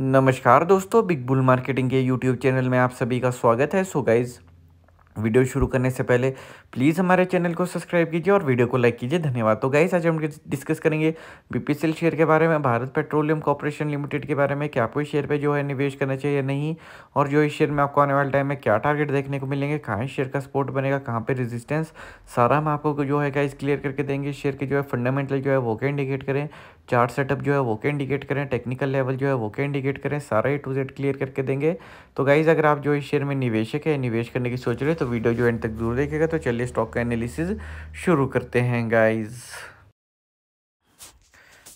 नमस्कार दोस्तों big bull marketing के यूट्यूब चैनल में आप सभी का स्वागत है सो गाइज वीडियो शुरू करने से पहले प्लीज़ हमारे चैनल को सब्सक्राइब कीजिए और वीडियो को लाइक कीजिए धन्यवाद तो गाइज आज हम डिस्कस करेंगे बीपीसीएल शेयर के बारे में भारत पेट्रोलियम कॉरपोरेशन लिमिटेड के बारे में क्या आपको इस शेयर पे जो है निवेश करना चाहिए या नहीं और जो इस शेयर में आपको आने वाले टाइम में क्या टारगेट देखने को मिलेंगे कहाँ इस शेयर का सपोर्ट बनेगा कहाँ पर रेजिस्टेंस सारा हम आपको जो है गाइज क्लियर करके देंगे शेयर के जो है फंडामेंटल जो है वो क्या इंडिकेट करें चार्ट सेटअप जो है वो क्या इंडिकेट करें टेक्निकल लेवल जो है वो क्या इंडिकेट करें सारा ए टू जेड क्लियर करके देंगे तो गाइज़ अगर आप जो इस शेयर में निवेशक है निवेश करने की सोच रहे हैं तो वीडियो जो एंड तक जरूर देखेगा तो चलिए स्टॉक का एनालिसिस शुरू करते हैं गाइज़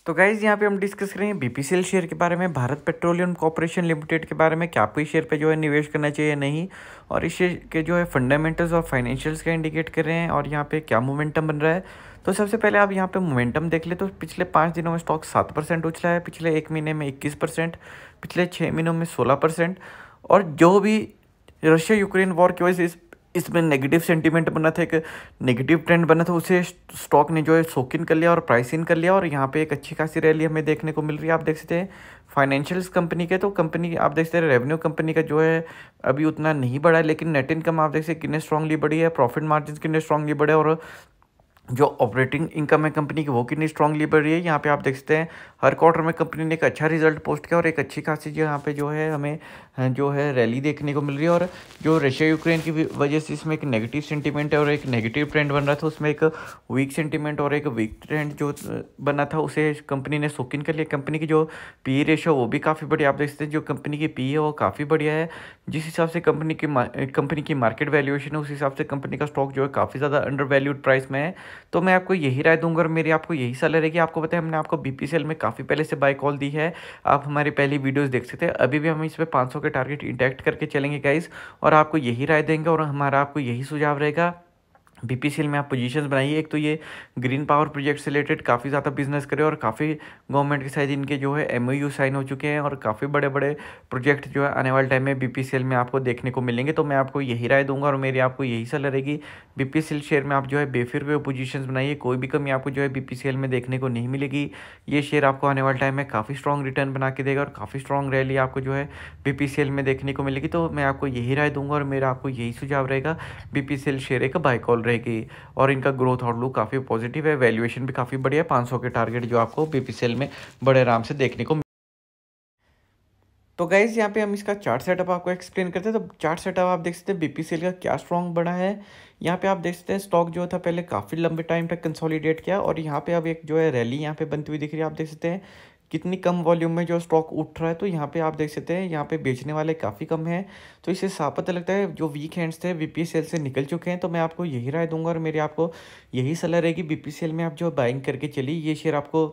तो गाइज यहाँ पे हम डिस्कस करेंगे बीपीसीएल शेयर के बारे में भारत पेट्रोलियम कॉरपोरेशन लिमिटेड के बारे में क्या कोई शेयर पे जो है निवेश करना चाहिए नहीं और इस शेयर के जो है फंडामेंटल्स और फाइनेंशियल्स का इंडिकेट कर रहे हैं और यहाँ पे क्या मोमेंटम बन रहा है तो सबसे पहले आप यहाँ पे मोमेंटम देख ले तो पिछले पाँच दिनों में स्टॉक सात परसेंट उछला है पिछले एक महीने में इक्कीस परसेंट पिछले छः महीनों में सोलह परसेंट और जो भी रशिया यूक्रेन वॉर की वजह से इस इसमें नेगेटिव सेंटीमेंट बना था एक नेगेटिव ट्रेंड बना था उसे स्टॉक ने जो है सोक इन कर लिया और प्राइस इन कर लिया और यहाँ पे एक अच्छी खासी रैली हमें देखने को मिल रही है आप देख सकते हैं फाइनेंशियल्स कंपनी के तो कंपनी आप देख सकते हैं रेवेन्यू कंपनी का जो है अभी उतना नहीं बढ़ा है लेकिन नेट इनकम आप देख सकते कितने स्ट्रांगली बढ़ी है प्रॉफिट मार्जिन कितने स्ट्रांगली बढ़े और जो ऑपरेटिंग इनकम है कंपनी की वो कितनी स्ट्रांगली बढ़ रही है यहाँ पे आप देख सकते हैं हर क्वार्टर में कंपनी ने एक अच्छा रिजल्ट पोस्ट किया और एक अच्छी खासी यहाँ पे जो है हमें जो है रैली देखने को मिल रही है और जो रशिया यूक्रेन की वजह से इसमें एक नेगेटिव सेंटीमेंट है और एक नेगेटिव ट्रेंड बन रहा था उसमें एक वीक सेंटीमेंट और एक वीक ट्रेंड जो बना था उसे कंपनी ने सुकिन कर लिया कंपनी की जो पी रेशो e वो भी काफ़ी बढ़िया आप देख सकते हैं जो कंपनी की पी e है वो काफ़ी बढ़िया है जिस हिसाब से कंपनी की कंपनी की मार्केट वैल्यूएशन है उस हिसाब से कंपनी का स्टॉक जो है काफ़ी ज़्यादा अंडर वैल्यूड प्राइस में है तो मैं आपको यही राय दूंगा और मेरी आपको यही सलाह रहेगी आपको पता है हमने आपको बी में काफ़ी पहले से बाई कॉल दी है आप हमारी पहली वीडियोज़ देख सकते हैं अभी भी हम इस पर पाँच के टारगेट इंटैक्ट करके चलेंगे गाइज और आपको यही राय देंगे और हमारा आपको यही सुझाव रहेगा बीपीसीएल में आप पोजीशंस बनाइए एक तो ये ग्रीन पावर प्रोजेक्ट से रिलेटेड काफ़ी ज़्यादा बिजनेस करे और काफ़ी गवर्नमेंट के साथ इनके जो है एम साइन हो चुके हैं और काफ़ी बड़े बड़े प्रोजेक्ट जो है आने वाले टाइम में बीपीसीएल में आपको देखने को मिलेंगे तो मैं आपको यही राय दूंगा और मेरी आपको यही सलाह रहेगी बीपीसीएल शेयर में आप जो है बेफिर हुए पोजिशन बनाइए कोई भी कमी आपको जो है बीपीसीएल में देखने को नहीं मिलेगी ये शेयर आपको आने वाले टाइम में काफ़ी स्ट्रॉन्ग रिटर्न बना के देगा और काफ़ी स्ट्रॉन्ग रैली आपको जो है बीपीसीएल में देखने को मिलेगी तो मैं आपको यही राय दूंगा और मेरा आपको यही सुझाव रहेगा बीपीसीएल शेयर एक बाइकॉल रहेगा रहेगी और इनका ग्रोथ आउटलुक काफ़ी पॉजिटिव है वैल्यूएशन भी काफ़ी बढ़िया है पाँच के टारगेट जो आपको बीपीसीएल में बड़े आराम से देखने को तो गाइज़ यहाँ पे हम इसका चार्ट सेटअप आपको एक्सप्लेन करते हैं तो चार्ट सेटअप आप देख सकते हैं बीपी सेल का क्या स्ट्रॉन्ग बना है यहाँ पे आप देख सकते हैं स्टॉक जो था पहले काफ़ी लंबे टाइम तक कंसोलिडेट किया और यहाँ पे अब एक जो है रैली यहाँ पे बनती हुई दिख रही है आप देख सकते हैं कितनी कम वॉल्यूम में जो स्टॉक उठ रहा है तो यहाँ पे आप देख सकते हैं यहाँ पे बेचने वाले काफ़ी कम हैं तो इससे साफ पता लगता है जो वीक हैंड्स थे बी सेल से निकल चुके हैं तो मैं आपको यही राय दूंगा और मेरी आपको यही सलाह रहेगी बी में आप जो बाइंग करके चलिए ये शेयर आपको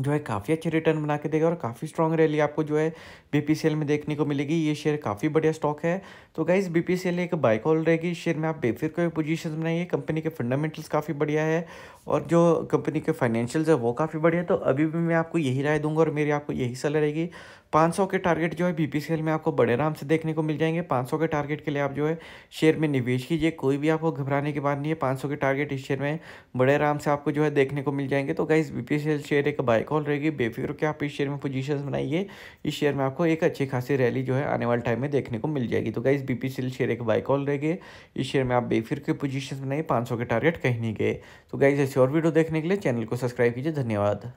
जो है काफ़ी अच्छे रिटर्न बना के देगा और काफ़ी स्ट्रॉन्ग रैली आपको जो है बीपीसीएल में देखने को मिलेगी ये शेयर काफ़ी बढ़िया स्टॉक है तो गाइज बीपीसीएल एक बाइक कॉल रहेगी इस शेयर में आप बेफिर को पोजीशन बनाइए कंपनी के फंडामेंटल्स काफ़ी बढ़िया है और जो कंपनी के फाइनेंशियल्स है वो काफ़ी बढ़िया तो अभी भी मैं आपको यही राय दूंगा और मेरी आपको यही सलाह रहेगी पाँच के टारगेट जो है बी में आपको बड़े आराम से देखने को मिल जाएंगे पाँच के टारगेट के लिए आप जो है शेयर में निवेश कीजिए कोई भी आपको घबराने की बात नहीं है पाँच के टारगेट इस शेयर में बड़े आराम से आपको जो है देखने को मिल जाएंगे तो गाइज बी शेयर एक बाइक बाई कॉल रहेगी बेफिक्र के आप इस शेयर में पोजीशंस बनाइए इस शेयर में आपको एक अच्छी खासी रैली जो है आने वाले टाइम में देखने को मिल जाएगी तो गाइज बी पी शेयर एक बाई कॉल रहेगी इस शेयर में आप बेफिक्र के पोजिशन बनाइए पाँच के टारगेट कहीं नहीं गए तो गाइज ऐसे और वीडियो देखने के लिए चैनल को सब्सक्राइब कीजिए धन्यवाद